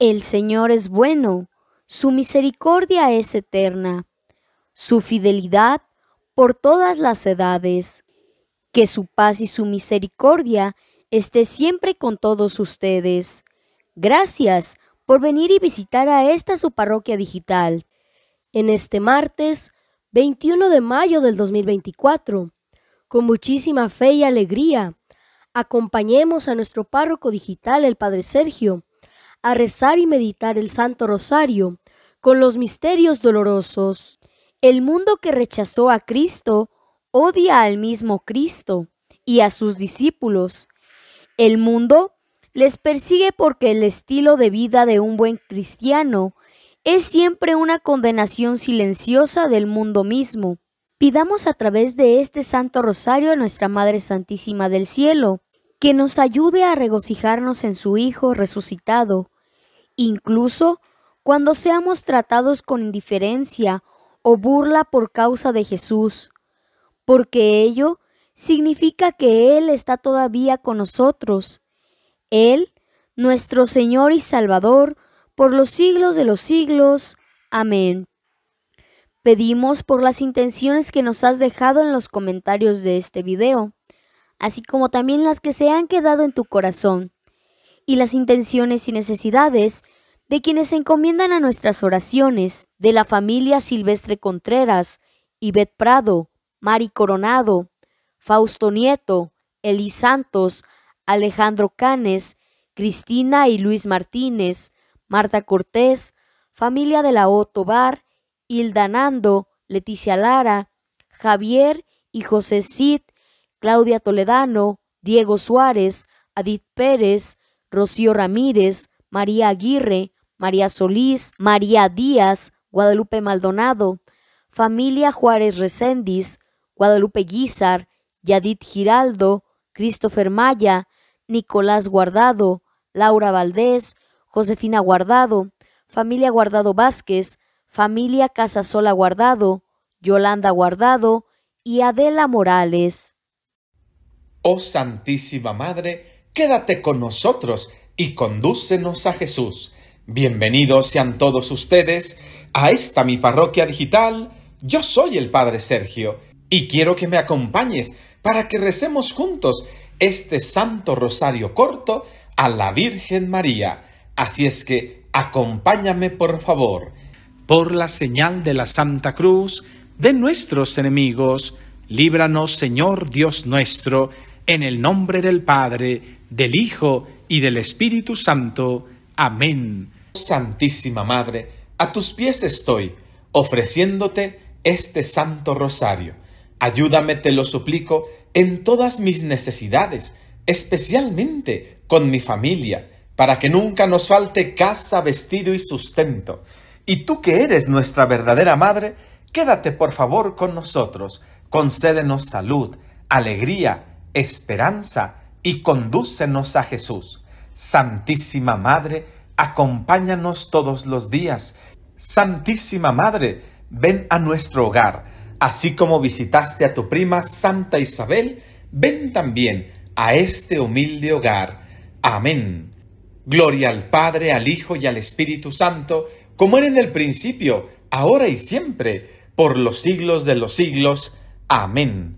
El Señor es bueno, su misericordia es eterna, su fidelidad por todas las edades. Que su paz y su misericordia esté siempre con todos ustedes. Gracias por venir y visitar a esta su parroquia digital. En este martes, 21 de mayo del 2024, con muchísima fe y alegría, acompañemos a nuestro párroco digital, el Padre Sergio, a rezar y meditar el Santo Rosario con los misterios dolorosos. El mundo que rechazó a Cristo odia al mismo Cristo y a sus discípulos. El mundo les persigue porque el estilo de vida de un buen cristiano es siempre una condenación silenciosa del mundo mismo. Pidamos a través de este Santo Rosario a nuestra Madre Santísima del Cielo, que nos ayude a regocijarnos en su Hijo resucitado, incluso cuando seamos tratados con indiferencia o burla por causa de Jesús, porque ello significa que Él está todavía con nosotros. Él, nuestro Señor y Salvador, por los siglos de los siglos. Amén. Pedimos por las intenciones que nos has dejado en los comentarios de este video, así como también las que se han quedado en tu corazón y las intenciones y necesidades de quienes se encomiendan a nuestras oraciones, de la familia Silvestre Contreras, Ivette Prado, Mari Coronado, Fausto Nieto, Eli Santos, Alejandro Canes, Cristina y Luis Martínez, Marta Cortés, familia de la O. Tobar, Hilda Nando, Leticia Lara, Javier y José Cid, Claudia Toledano, Diego Suárez, Adit Pérez, Rocío Ramírez, María Aguirre, María Solís, María Díaz, Guadalupe Maldonado, familia Juárez Recendis, Guadalupe Guizar, Yadit Giraldo, Christopher Maya, Nicolás Guardado, Laura Valdés, Josefina Guardado, familia Guardado Vázquez, familia Casasola Guardado, Yolanda Guardado y Adela Morales. Oh Santísima Madre, Quédate con nosotros y condúcenos a Jesús. Bienvenidos sean todos ustedes a esta mi parroquia digital. Yo soy el Padre Sergio y quiero que me acompañes para que recemos juntos este Santo Rosario corto a la Virgen María. Así es que acompáñame por favor. Por la señal de la Santa Cruz de nuestros enemigos, líbranos Señor Dios nuestro en el nombre del Padre, del Hijo y del Espíritu Santo. Amén. Santísima Madre, a tus pies estoy, ofreciéndote este santo rosario. Ayúdame, te lo suplico, en todas mis necesidades, especialmente con mi familia, para que nunca nos falte casa, vestido y sustento. Y tú que eres nuestra verdadera Madre, quédate por favor con nosotros, concédenos salud, alegría, esperanza y condúcenos a Jesús. Santísima Madre, acompáñanos todos los días. Santísima Madre, ven a nuestro hogar. Así como visitaste a tu prima Santa Isabel, ven también a este humilde hogar. Amén. Gloria al Padre, al Hijo y al Espíritu Santo, como era en el principio, ahora y siempre, por los siglos de los siglos. Amén.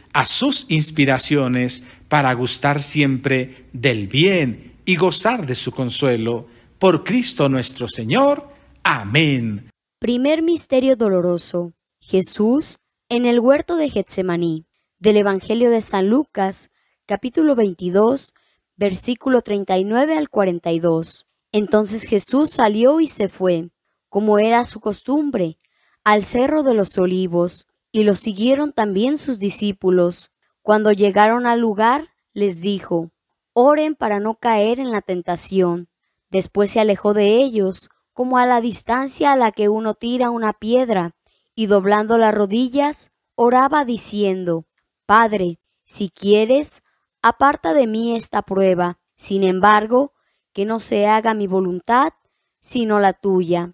a sus inspiraciones para gustar siempre del bien y gozar de su consuelo. Por Cristo nuestro Señor. Amén. Primer Misterio Doloroso. Jesús en el huerto de Getsemaní. Del Evangelio de San Lucas, capítulo 22, versículo 39 al 42. Entonces Jesús salió y se fue, como era su costumbre, al Cerro de los Olivos y lo siguieron también sus discípulos. Cuando llegaron al lugar, les dijo, Oren para no caer en la tentación. Después se alejó de ellos, como a la distancia a la que uno tira una piedra, y doblando las rodillas, oraba diciendo, Padre, si quieres, aparta de mí esta prueba, sin embargo, que no se haga mi voluntad, sino la tuya.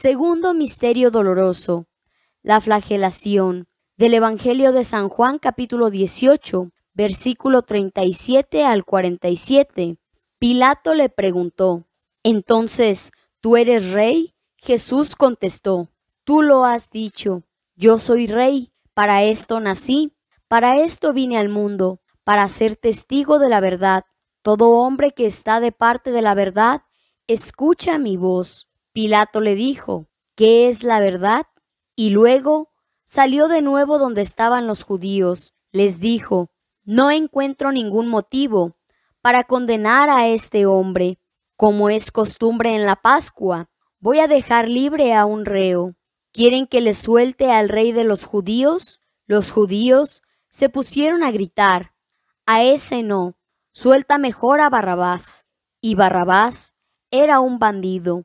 Segundo misterio doloroso, la flagelación del Evangelio de San Juan capítulo 18, versículo 37 al 47. Pilato le preguntó, Entonces, ¿tú eres rey? Jesús contestó, Tú lo has dicho, yo soy rey, para esto nací, para esto vine al mundo, para ser testigo de la verdad. Todo hombre que está de parte de la verdad, escucha mi voz. Pilato le dijo, ¿qué es la verdad? Y luego salió de nuevo donde estaban los judíos. Les dijo, no encuentro ningún motivo para condenar a este hombre. Como es costumbre en la Pascua, voy a dejar libre a un reo. ¿Quieren que le suelte al rey de los judíos? Los judíos se pusieron a gritar, a ese no, suelta mejor a Barrabás. Y Barrabás era un bandido.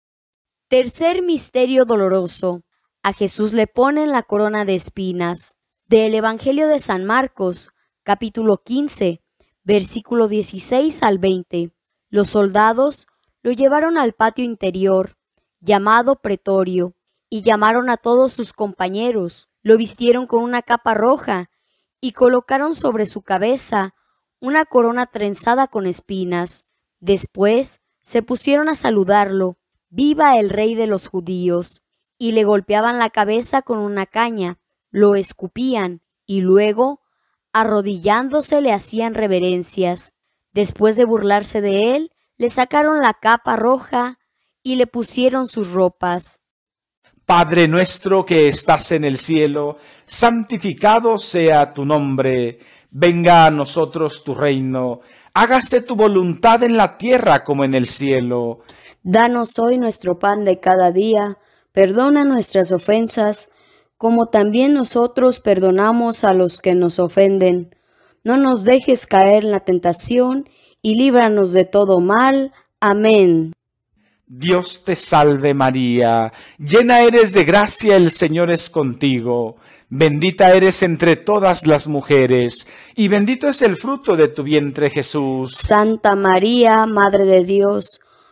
Tercer misterio doloroso. A Jesús le ponen la corona de espinas. Del Evangelio de San Marcos, capítulo 15, versículo 16 al 20. Los soldados lo llevaron al patio interior, llamado pretorio, y llamaron a todos sus compañeros. Lo vistieron con una capa roja y colocaron sobre su cabeza una corona trenzada con espinas. Después se pusieron a saludarlo viva el rey de los judíos, y le golpeaban la cabeza con una caña, lo escupían, y luego, arrodillándose, le hacían reverencias. Después de burlarse de él, le sacaron la capa roja y le pusieron sus ropas. Padre nuestro que estás en el cielo, santificado sea tu nombre, venga a nosotros tu reino, hágase tu voluntad en la tierra como en el cielo. Danos hoy nuestro pan de cada día, perdona nuestras ofensas, como también nosotros perdonamos a los que nos ofenden. No nos dejes caer en la tentación, y líbranos de todo mal. Amén. Dios te salve María, llena eres de gracia, el Señor es contigo, bendita eres entre todas las mujeres, y bendito es el fruto de tu vientre Jesús. Santa María, Madre de Dios,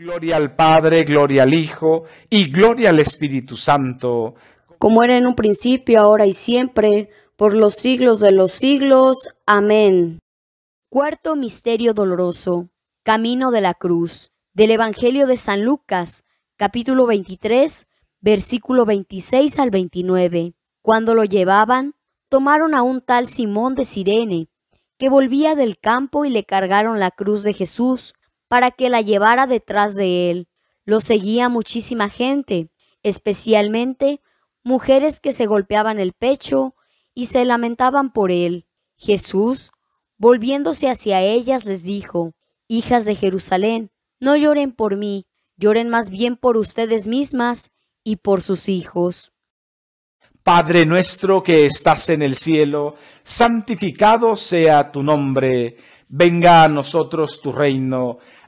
Gloria al Padre, gloria al Hijo y gloria al Espíritu Santo. Como era en un principio, ahora y siempre, por los siglos de los siglos. Amén. Cuarto Misterio Doloroso. Camino de la Cruz. Del Evangelio de San Lucas, capítulo 23, versículo 26 al 29. Cuando lo llevaban, tomaron a un tal Simón de Sirene, que volvía del campo y le cargaron la cruz de Jesús para que la llevara detrás de él. Lo seguía muchísima gente, especialmente mujeres que se golpeaban el pecho y se lamentaban por él. Jesús, volviéndose hacia ellas, les dijo, Hijas de Jerusalén, no lloren por mí, lloren más bien por ustedes mismas y por sus hijos. Padre nuestro que estás en el cielo, santificado sea tu nombre, venga a nosotros tu reino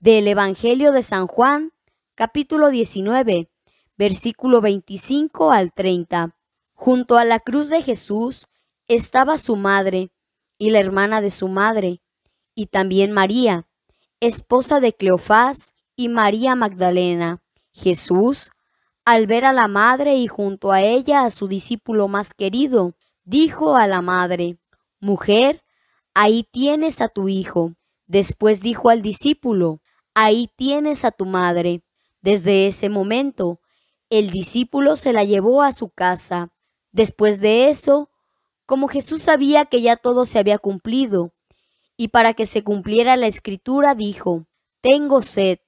del Evangelio de San Juan, capítulo 19, versículo 25 al 30. Junto a la cruz de Jesús estaba su madre y la hermana de su madre, y también María, esposa de Cleofás y María Magdalena. Jesús, al ver a la madre y junto a ella a su discípulo más querido, dijo a la madre, Mujer, ahí tienes a tu hijo. Después dijo al discípulo, ahí tienes a tu madre. Desde ese momento, el discípulo se la llevó a su casa. Después de eso, como Jesús sabía que ya todo se había cumplido, y para que se cumpliera la escritura dijo, Tengo sed.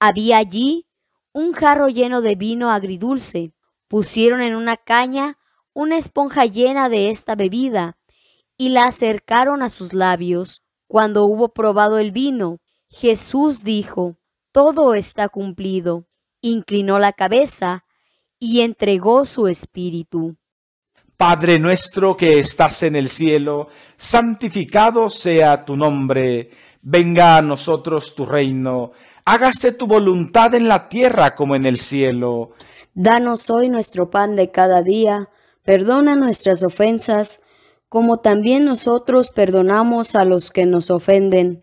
Había allí un jarro lleno de vino agridulce. Pusieron en una caña una esponja llena de esta bebida y la acercaron a sus labios. Cuando hubo probado el vino, Jesús dijo, todo está cumplido, inclinó la cabeza y entregó su espíritu. Padre nuestro que estás en el cielo, santificado sea tu nombre, venga a nosotros tu reino, hágase tu voluntad en la tierra como en el cielo. Danos hoy nuestro pan de cada día, perdona nuestras ofensas, como también nosotros perdonamos a los que nos ofenden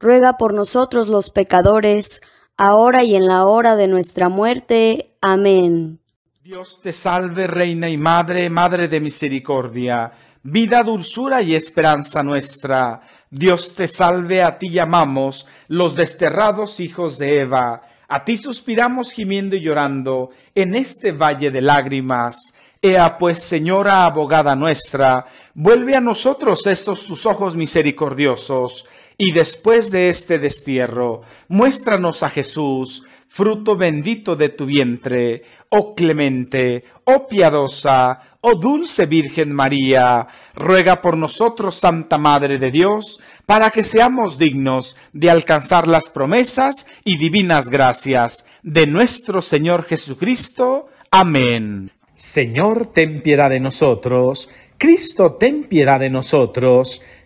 ruega por nosotros los pecadores, ahora y en la hora de nuestra muerte. Amén. Dios te salve, Reina y Madre, Madre de Misericordia, vida, dulzura y esperanza nuestra. Dios te salve, a ti llamamos, los desterrados hijos de Eva. A ti suspiramos gimiendo y llorando en este valle de lágrimas. Ea pues, Señora abogada nuestra, vuelve a nosotros estos tus ojos misericordiosos y después de este destierro, muéstranos a Jesús, fruto bendito de tu vientre, oh clemente, oh piadosa, oh dulce Virgen María, ruega por nosotros, Santa Madre de Dios, para que seamos dignos de alcanzar las promesas y divinas gracias de nuestro Señor Jesucristo. Amén. Señor, ten piedad de nosotros. Cristo, ten piedad de nosotros.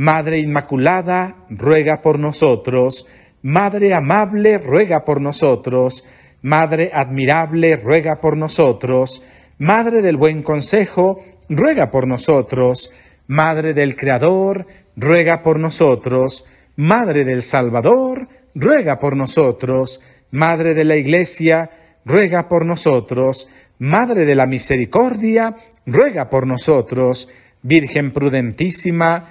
Madre Inmaculada, ruega por nosotros. Madre amable, ruega por nosotros. Madre admirable, ruega por nosotros. Madre del buen consejo, ruega por nosotros. Madre del Creador, ruega por nosotros. Madre del Salvador, ruega por nosotros. Madre de la Iglesia, ruega por nosotros. Madre de la Misericordia, ruega por nosotros. Virgen prudentísima,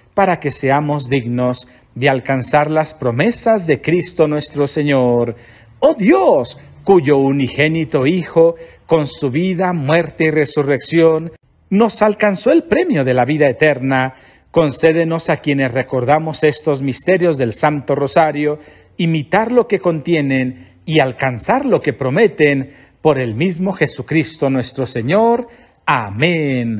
para que seamos dignos de alcanzar las promesas de Cristo nuestro Señor. Oh Dios, cuyo unigénito Hijo, con su vida, muerte y resurrección, nos alcanzó el premio de la vida eterna, concédenos a quienes recordamos estos misterios del Santo Rosario, imitar lo que contienen y alcanzar lo que prometen por el mismo Jesucristo nuestro Señor. Amén.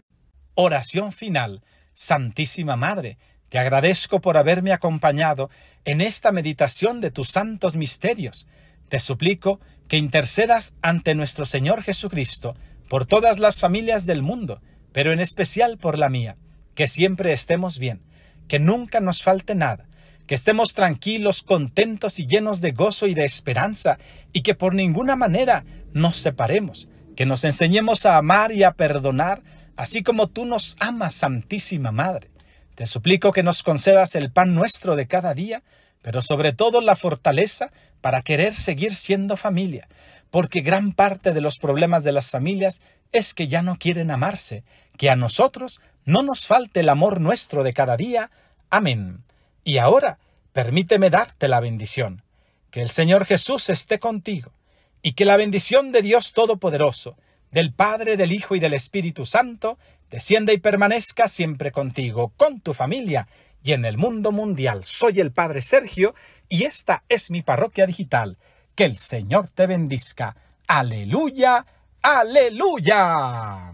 Oración final. Santísima Madre, te agradezco por haberme acompañado en esta meditación de tus santos misterios. Te suplico que intercedas ante nuestro Señor Jesucristo por todas las familias del mundo, pero en especial por la mía, que siempre estemos bien, que nunca nos falte nada, que estemos tranquilos, contentos y llenos de gozo y de esperanza, y que por ninguna manera nos separemos, que nos enseñemos a amar y a perdonar, así como tú nos amas, Santísima Madre. Te suplico que nos concedas el pan nuestro de cada día, pero sobre todo la fortaleza para querer seguir siendo familia, porque gran parte de los problemas de las familias es que ya no quieren amarse, que a nosotros no nos falte el amor nuestro de cada día. Amén. Y ahora, permíteme darte la bendición. Que el Señor Jesús esté contigo, y que la bendición de Dios Todopoderoso, del Padre, del Hijo y del Espíritu Santo, descienda y permanezca siempre contigo, con tu familia y en el mundo mundial. Soy el Padre Sergio y esta es mi parroquia digital. Que el Señor te bendiga. Aleluya, aleluya.